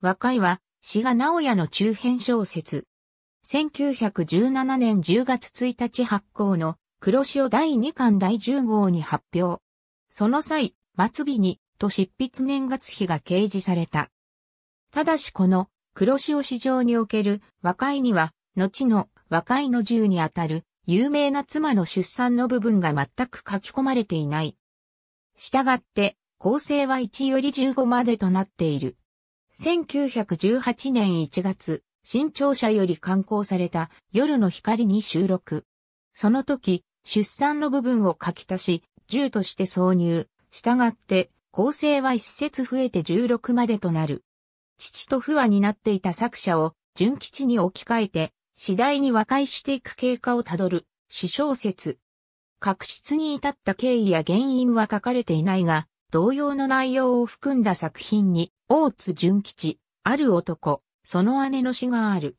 和解は、志賀直哉の中編小説。1917年10月1日発行の黒潮第2巻第10号に発表。その際、末尾に、と執筆年月日が掲示された。ただしこの黒潮市場における和解には、後の和解の銃にあたる有名な妻の出産の部分が全く書き込まれていない。したがって、構成は1より15までとなっている。1918年1月、新潮社より刊行された夜の光に収録。その時、出産の部分を書き足し、10として挿入。従って、構成は一節増えて16までとなる。父と不和になっていた作者を純吉に置き換えて、次第に和解していく経過をたどる、詩小説。確執に至った経緯や原因は書かれていないが、同様の内容を含んだ作品に、大津純吉、ある男、その姉の死がある。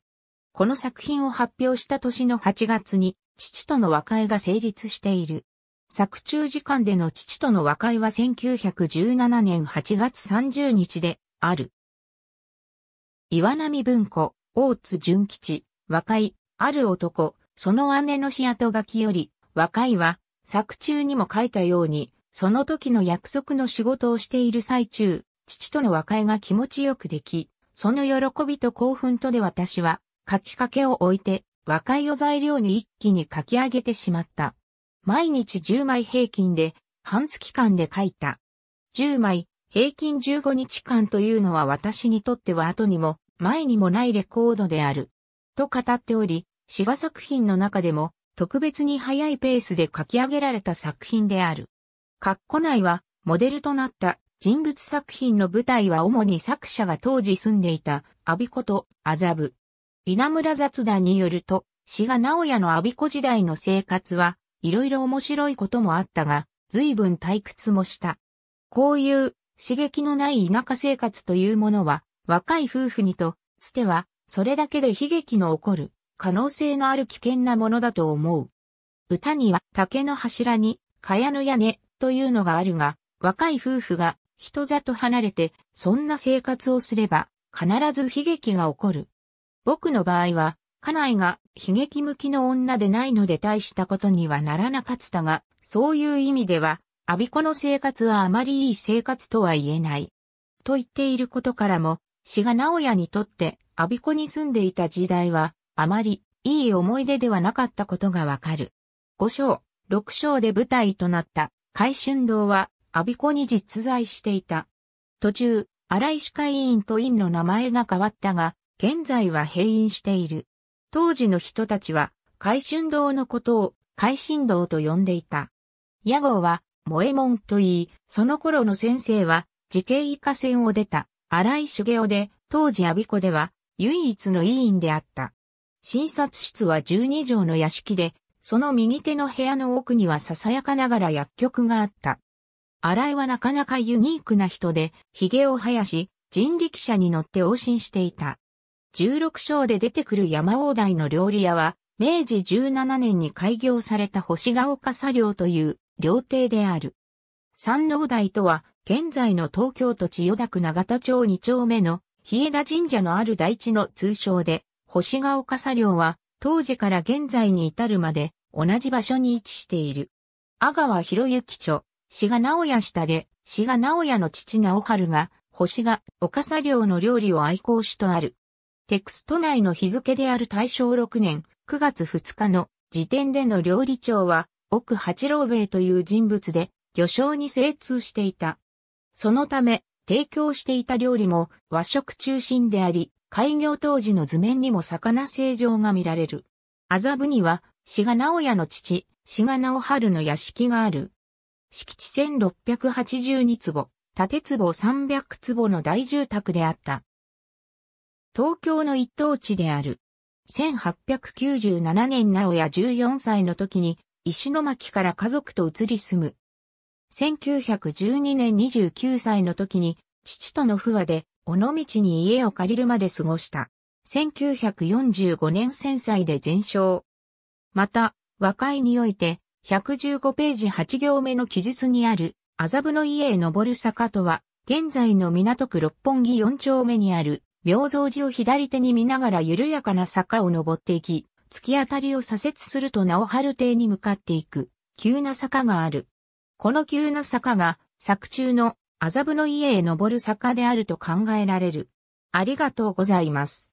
この作品を発表した年の8月に、父との和解が成立している。作中時間での父との和解は1917年8月30日である。岩波文庫、大津純吉、和解、ある男、その姉の死跡書きより、和解は、作中にも書いたように、その時の約束の仕事をしている最中、父との和解が気持ちよくでき、その喜びと興奮とで私は、書きかけを置いて、和解を材料に一気に書き上げてしまった。毎日10枚平均で、半月間で書いた。10枚、平均15日間というのは私にとっては後にも、前にもないレコードである。と語っており、詩画作品の中でも、特別に早いペースで書き上げられた作品である。カッコ内は、モデルとなった人物作品の舞台は主に作者が当時住んでいた、アビコと麻布。稲村雑談によると、志賀直哉のアビコ時代の生活は、いろいろ面白いこともあったが、随分退屈もした。こういう刺激のない田舎生活というものは、若い夫婦にと、つては、それだけで悲劇の起こる、可能性のある危険なものだと思う。歌には、竹の柱に、蚊帳の屋根、というのがあるが、若い夫婦が人里離れて、そんな生活をすれば、必ず悲劇が起こる。僕の場合は、家内が悲劇向きの女でないので大したことにはならなかったが、そういう意味では、アビコの生活はあまりいい生活とは言えない。と言っていることからも、志賀直也にとってアビコに住んでいた時代は、あまりいい思い出ではなかったことがわかる。5章、6章で舞台となった海春堂は、阿鼻子に実在していた。途中、荒石会員と院の名前が変わったが、現在は閉院している。当時の人たちは、海春堂のことを、海春堂と呼んでいた。屋号は、萌えもんと言い、その頃の先生は、慈恵医科線を出た、荒井修行で、当時阿鼻子では、唯一の委員であった。診察室は12畳の屋敷で、その右手の部屋の奥にはささやかながら薬局があった。新井はなかなかユニークな人で、髭を生やし、人力車に乗って往診していた。16章で出てくる山王台の料理屋は、明治17年に開業された星ヶ丘佐寮という料亭である。三王台とは、現在の東京都千代田区長田町二丁目の、日枝神社のある台地の通称で、星ヶ丘佐寮は、当時から現在に至るまで同じ場所に位置している。阿川博之著、志賀直哉下で、志賀直哉の父直春が、星が、岡佐業の料理を愛好しとある。テクスト内の日付である大正6年9月2日の時点での料理長は、奥八郎兵衛という人物で、魚醤に精通していた。そのため、提供していた料理も和食中心であり、開業当時の図面にも魚成状が見られる。麻布には、志賀直哉の父、志賀直春の屋敷がある。敷地1682坪、建坪300坪の大住宅であった。東京の一等地である。1897年直哉14歳の時に、石巻から家族と移り住む。1912年29歳の時に、父との不和で尾道に家を借りるまで過ごした。1945年戦災で全焼。また、和解において、115ページ8行目の記述にある、麻布の家へ登る坂とは、現在の港区六本木4丁目にある、明蔵寺を左手に見ながら緩やかな坂を登っていき、突き当たりを左折すると直春邸に向かっていく、急な坂がある。この急な坂が、作中の麻布の家へ登る坂であると考えられる。ありがとうございます。